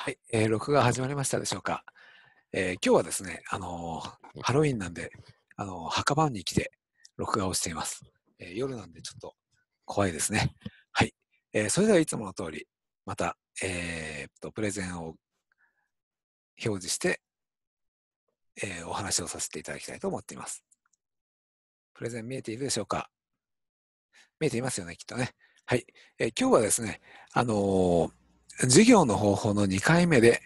はい、えー、録画始まりましたでしょうか。えー、今日はですね、あのー、ハロウィンなんで、あのー、墓場に来て録画をしています、えー。夜なんでちょっと怖いですね。はい、えー、それではいつもの通り、また、えー、とプレゼンを表示して、えー、お話をさせていただきたいと思っています。プレゼン見えているでしょうか見えていますよね、きっとね。はい、えー、今日はですね、あのー授業の方法の2回目で、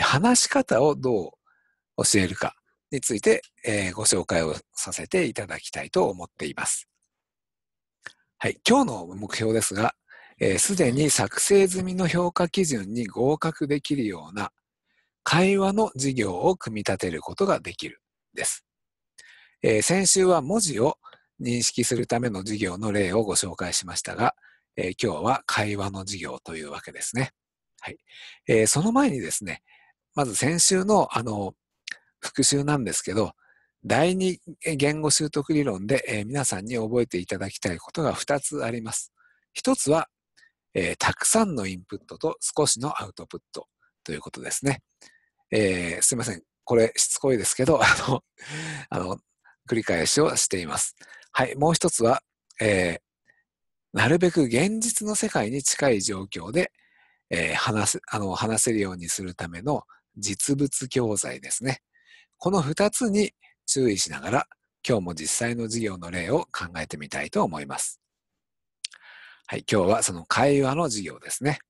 話し方をどう教えるかについて、えご紹介をさせていただきたいと思っています。はい、今日の目標ですが、す、で、に作成済みの評価基準に合格できるような会話の授業を組み立てることができるです。えー、先週は文字を認識するための授業の例をご紹介しましたが、えー、今日は会話の授業というわけですね。はい。えー、その前にですね、まず先週の、あの、復習なんですけど、第二言語習得理論で、えー、皆さんに覚えていただきたいことが2つあります。1つは、えー、たくさんのインプットと少しのアウトプットということですね。えー、すいません。これ、しつこいですけど、あの、あの、繰り返しをしています。はい。もう1つは、えなるべく現実の世界に近い状況で、えー、話せ、あの、話せるようにするための実物教材ですね。この2つに注意しながら、今日も実際の授業の例を考えてみたいと思います。はい、今日はその会話の授業ですね。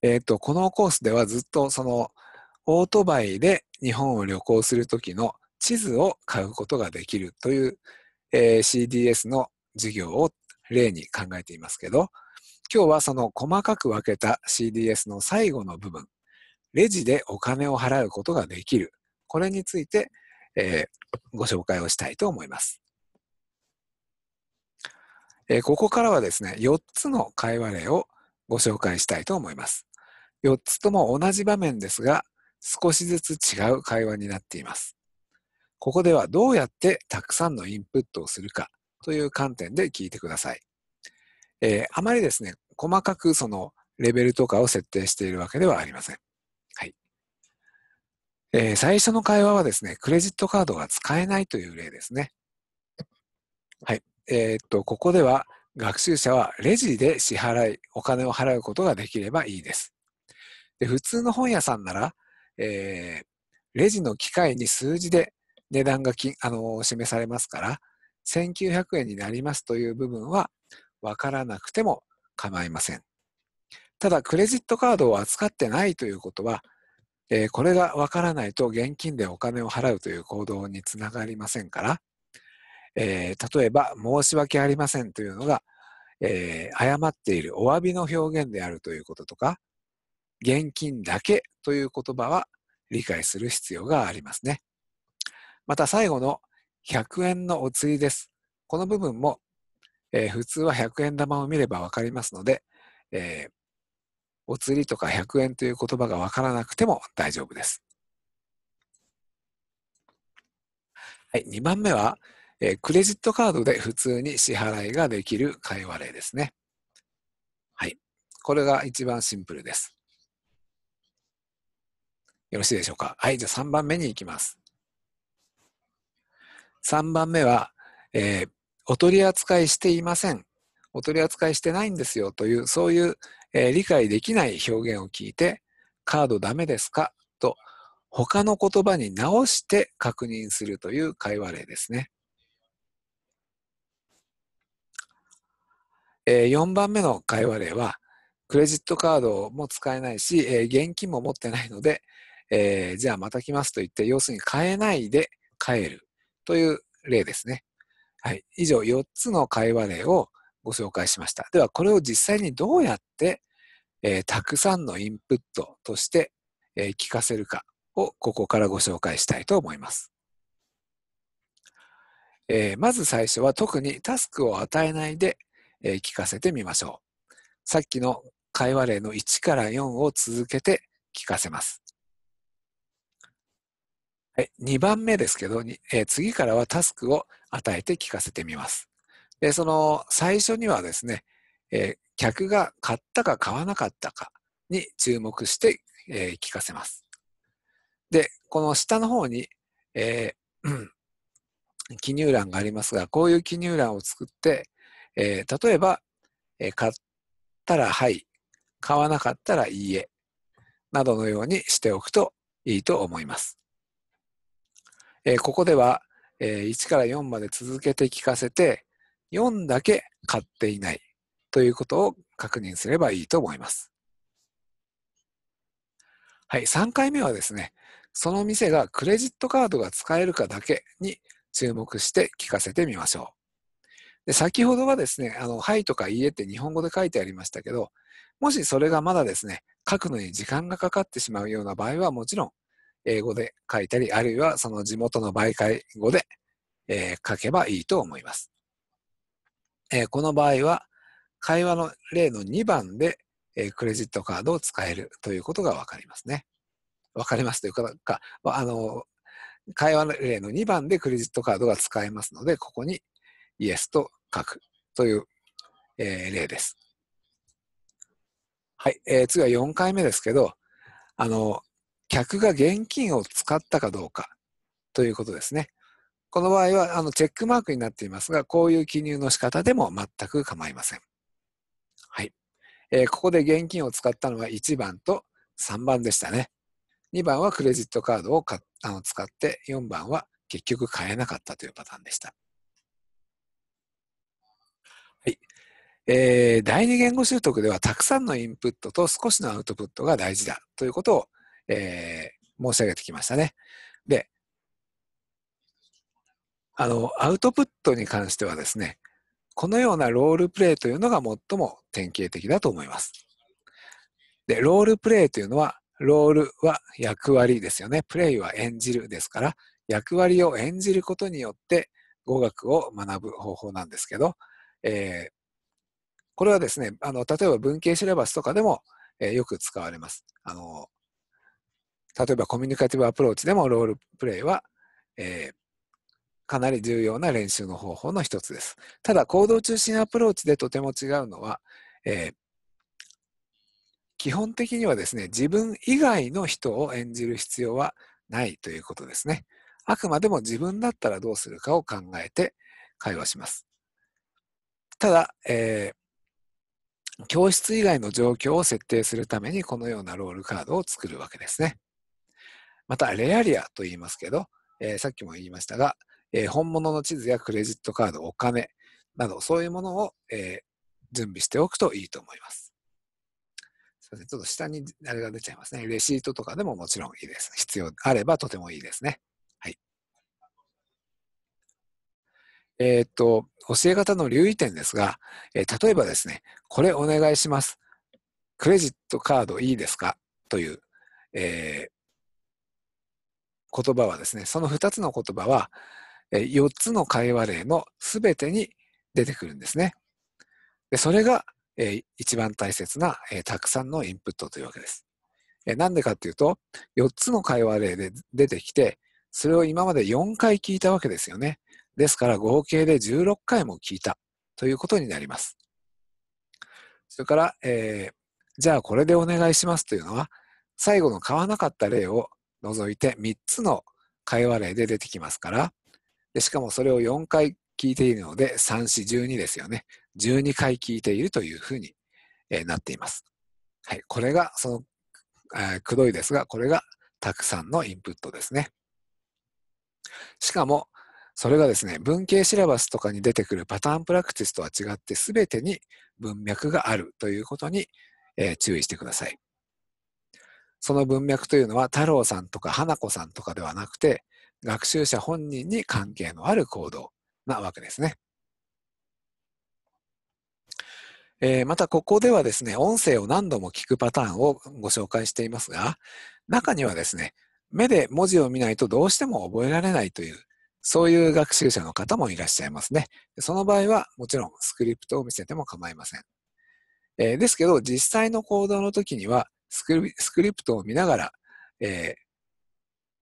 えっ、ー、と、このコースではずっとそのオートバイで日本を旅行するときの地図を買うことができるという、えー、CDS の授業を例に考えていますけど、今日はその細かく分けた CDS の最後の部分、レジでお金を払うことができる。これについて、えー、ご紹介をしたいと思います。えー、ここからはですね、4つの会話例をご紹介したいと思います。4つとも同じ場面ですが、少しずつ違う会話になっています。ここではどうやってたくさんのインプットをするかという観点で聞いてください。えー、あまりですね、細かくそのレベルとかを設定しているわけではありません。はい。えー、最初の会話はですね、クレジットカードが使えないという例ですね。はい。えー、っと、ここでは学習者はレジで支払い、お金を払うことができればいいです。で普通の本屋さんなら、えー、レジの機械に数字で値段がき、あのー、示されますから、1900円になりますという部分は分からなくても構いません。ただ、クレジットカードを扱ってないということは、えー、これがわからないと現金でお金を払うという行動につながりませんから、えー、例えば、申し訳ありませんというのが、えー、誤っているお詫びの表現であるということとか、現金だけという言葉は理解する必要がありますね。また最後の100円のお釣りです。この部分もえー、普通は100円玉を見ればわかりますので、えー、お釣りとか100円という言葉がわからなくても大丈夫です。はい、2番目は、えー、クレジットカードで普通に支払いができる会話例ですね。はい、これが一番シンプルです。よろしいでしょうか。はい、じゃあ3番目に行きます。3番目は、えー、お取り扱いしていません。お取り扱いしてないんですよという、そういう、えー、理解できない表現を聞いて、カードダメですかと、他の言葉に直して確認するという会話例ですね。えー、4番目の会話例は、クレジットカードも使えないし、えー、現金も持ってないので、えー、じゃあまた来ますと言って、要するに買えないで帰るという例ですね。はい。以上4つの会話例をご紹介しました。では、これを実際にどうやって、えー、たくさんのインプットとして、えー、聞かせるかをここからご紹介したいと思います。えー、まず最初は特にタスクを与えないで、え聞かせてみましょう。さっきの会話例の1から4を続けて聞かせます。はい、2番目ですけど、え次からはタスクを与えて聞かせてみます。で、その最初にはですね、えー、客が買ったか買わなかったかに注目して、えー、聞かせます。で、この下の方に、えー、記入欄がありますが、こういう記入欄を作って、えー、例えば、えー、買ったらはい、買わなかったらいいえ、などのようにしておくといいと思います。えー、ここでは、えー、1から4まで続けて聞かせて、4だけ買っていないということを確認すればいいと思います。はい、3回目はですね、その店がクレジットカードが使えるかだけに注目して聞かせてみましょう。で先ほどはですね、あの、はいとかいいえって日本語で書いてありましたけど、もしそれがまだですね、書くのに時間がかかってしまうような場合はもちろん、英語で書いたり、あるいはその地元の媒介語で、えー、書けばいいと思います。えー、この場合は、会話の例の2番で、えー、クレジットカードを使えるということがわかりますね。わかりますというか、かあの、会話の例の2番でクレジットカードが使えますので、ここに Yes と書くという、えー、例です。はい、えー、次は4回目ですけど、あの、客が現金を使ったかどうかということですね。この場合はあのチェックマークになっていますが、こういう記入の仕方でも全く構いません。はい。えー、ここで現金を使ったのは1番と3番でしたね。2番はクレジットカードをかあの使って、4番は結局買えなかったというパターンでした。はい。えー、第二言語習得ではたくさんのインプットと少しのアウトプットが大事だということをえー、申し上げてきましたね。で、あの、アウトプットに関してはですね、このようなロールプレイというのが最も典型的だと思います。で、ロールプレイというのは、ロールは役割ですよね。プレイは演じるですから、役割を演じることによって語学を学ぶ方法なんですけど、えー、これはですね、あの例えば文系シラバスとかでも、えー、よく使われます。あの例えばコミュニカティブアプローチでもロールプレイは、えー、かなり重要な練習の方法の一つです。ただ、行動中心アプローチでとても違うのは、えー、基本的にはですね、自分以外の人を演じる必要はないということですね。あくまでも自分だったらどうするかを考えて会話します。ただ、えー、教室以外の状況を設定するためにこのようなロールカードを作るわけですね。またレアリアと言いますけど、えー、さっきも言いましたが、えー、本物の地図やクレジットカード、お金などそういうものを、えー、準備しておくといいと思います。すみません。ちょっと下にあれが出ちゃいますね。レシートとかでももちろんいいです。必要あればとてもいいですね。はい。えー、っと、教え方の留意点ですが、えー、例えばですね、これお願いします。クレジットカードいいですかという、えー、言葉はですね、その2つの言葉は、4つの会話例のすべてに出てくるんですね。でそれが、え一番大切な、えたくさんのインプットというわけです。な、ん、でかっていうと、4つの会話例で出てきて、それを今まで4回聞いたわけですよね。ですから合計で16回も聞いたということになります。それから、えー、じゃあこれでお願いしますというのは、最後の買わなかった例を除いて3つの会話例で出てきますから、でしかもそれを4回聞いているので、3、4、12ですよね。12回聞いているというふうに、えなっています。はい。これが、その、えー、くどいですが、これがたくさんのインプットですね。しかも、それがですね、文系シラバスとかに出てくるパターンプラクティスとは違って、全てに文脈があるということに、えー、注意してください。その文脈というのは太郎さんとか花子さんとかではなくて、学習者本人に関係のある行動なわけですね。えー、またここではですね、音声を何度も聞くパターンをご紹介していますが、中にはですね、目で文字を見ないとどうしても覚えられないという、そういう学習者の方もいらっしゃいますね。その場合はもちろんスクリプトを見せても構いません。えー、ですけど、実際の行動の時には、スクリプトを見ながら、え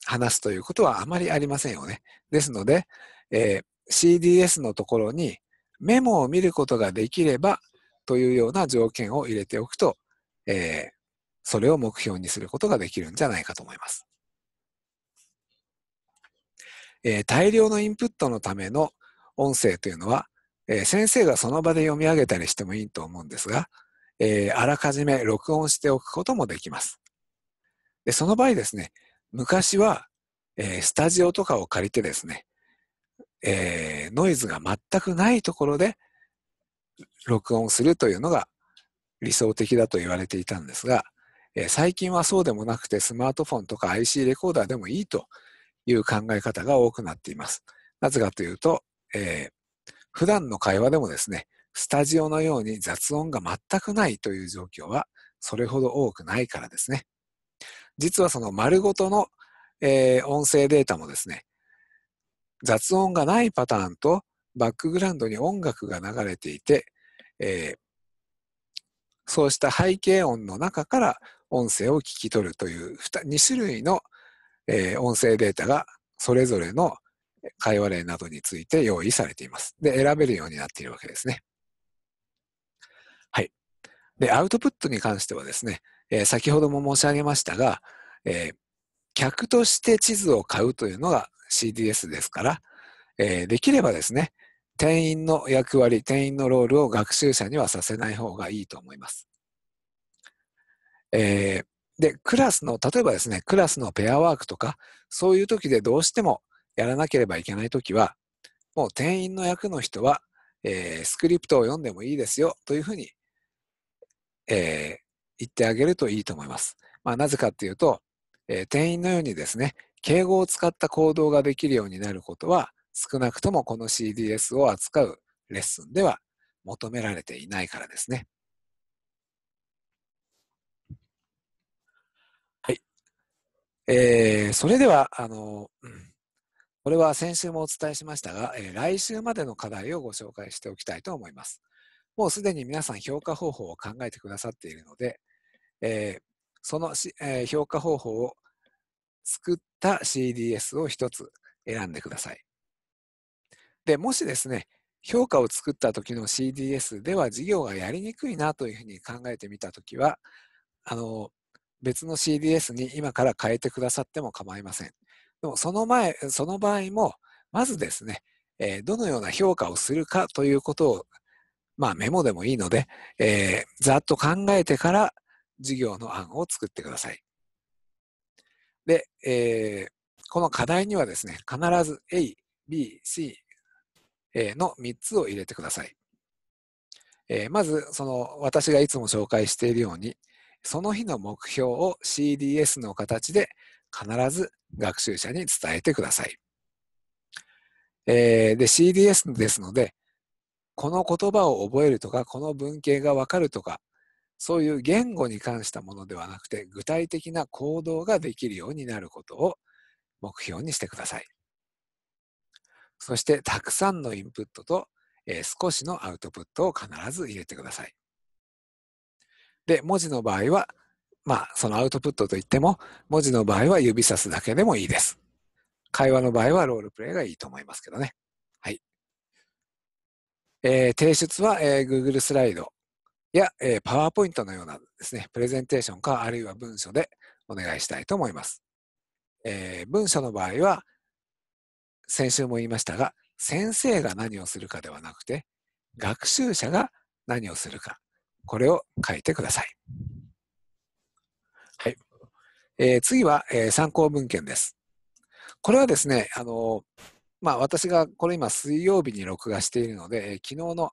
ー、話すということはあまりありませんよね。ですので、えー、CDS のところにメモを見ることができればというような条件を入れておくと、えー、それを目標にすることができるんじゃないかと思います。えー、大量のインプットのための音声というのは、えー、先生がその場で読み上げたりしてもいいと思うんですが、えー、あらかじめ録音しておくこともできます。でその場合ですね、昔は、えー、スタジオとかを借りてですね、えー、ノイズが全くないところで録音するというのが理想的だと言われていたんですが、え最近はそうでもなくてスマートフォンとか IC レコーダーでもいいという考え方が多くなっています。なぜかというと、えー、普段の会話でもですね、スタジオのように雑音が全くないという状況はそれほど多くないからですね。実はその丸ごとの、えー、音声データもですね、雑音がないパターンとバックグラウンドに音楽が流れていて、えー、そうした背景音の中から音声を聞き取るという 2, 2種類の、えー、音声データがそれぞれの会話例などについて用意されています。で、選べるようになっているわけですね。で、アウトプットに関してはですね、えー、先ほども申し上げましたが、えー、客として地図を買うというのが CDS ですから、えー、できればですね、店員の役割、店員のロールを学習者にはさせない方がいいと思います。えー、で、クラスの、例えばですね、クラスのペアワークとか、そういう時でどうしてもやらなければいけない時は、もう店員の役の人は、えー、スクリプトを読んでもいいですよというふうにえー、言ってあげるといいと思います。まあ、なぜかっていうと、えー、店員のようにですね、敬語を使った行動ができるようになることは、少なくともこの CDS を扱うレッスンでは求められていないからですね。はい。えー、それでは、あの、これは先週もお伝えしましたが、えー、来週までの課題をご紹介しておきたいと思います。もうすでに皆さん評価方法を考えてくださっているので、えー、その、えー、評価方法を作った CDS を1つ選んでください。で、もしですね、評価を作った時の CDS では事業がやりにくいなというふうに考えてみた時は、あの、別の CDS に今から変えてくださっても構いません。でもその前、その場合も、まずですね、えどのような評価をするかということをまあメモでもいいので、えー、ざっと考えてから授業の案を作ってください。で、えー、この課題にはですね、必ず A、B、C の3つを入れてください。えー、まず、その私がいつも紹介しているように、その日の目標を CDS の形で必ず学習者に伝えてください。えー、で、CDS ですので、この言葉を覚えるとか、この文型がわかるとか、そういう言語に関したものではなくて、具体的な行動ができるようになることを目標にしてください。そして、たくさんのインプットと、えー、少しのアウトプットを必ず入れてください。で、文字の場合は、まあ、そのアウトプットといっても、文字の場合は指さすだけでもいいです。会話の場合はロールプレイがいいと思いますけどね。えー、提出は、えー、Google スライドや、えー、PowerPoint のようなですね、プレゼンテーションか、あるいは文書でお願いしたいと思います。えー、文書の場合は、先週も言いましたが、先生が何をするかではなくて、学習者が何をするか、これを書いてください。はい。えー、次は、えー、参考文献です。これはですね、あのーまあ、私がこれ今水曜日に録画しているので、えー、昨日の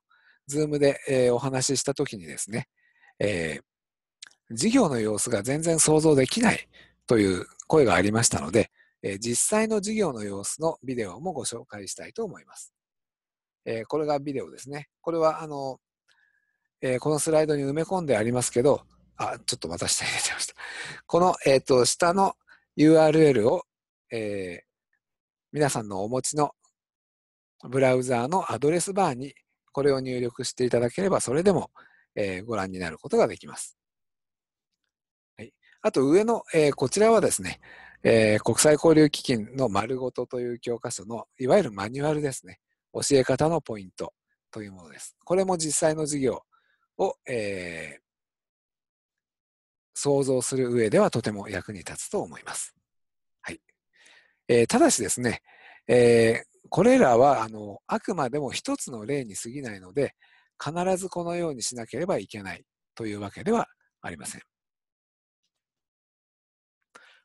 ズームで、えー、お話しした時にですね、えー、事業の様子が全然想像できないという声がありましたので、えー、実際の事業の様子のビデオもご紹介したいと思います。えー、これがビデオですね。これはあの、えー、このスライドに埋め込んでありますけど、あ、ちょっとまた下にれちゃいました。この、えっ、ー、と、下の URL を、えー、皆さんのお持ちのブラウザーのアドレスバーにこれを入力していただければ、それでも、えご覧になることができます。はい、あと上の、えこちらはですね、え国際交流基金の丸ごとという教科書のいわゆるマニュアルですね。教え方のポイントというものです。これも実際の授業を、えー、想像する上ではとても役に立つと思います。えー、ただしですね、えー、これらはあのあくまでも一つの例に過ぎないので、必ずこのようにしなければいけないというわけではありません。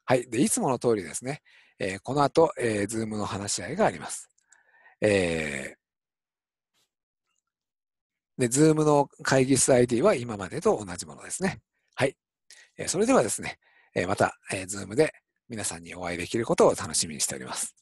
はい。で、いつもの通りですね、えー、この後、えー、ズームの話し合いがあります。えー、で、ズームの会議室 ID は今までと同じものですね。はい。えー、それではですね、えー、また、えー、ズームで皆さんにお会いできることを楽しみにしております。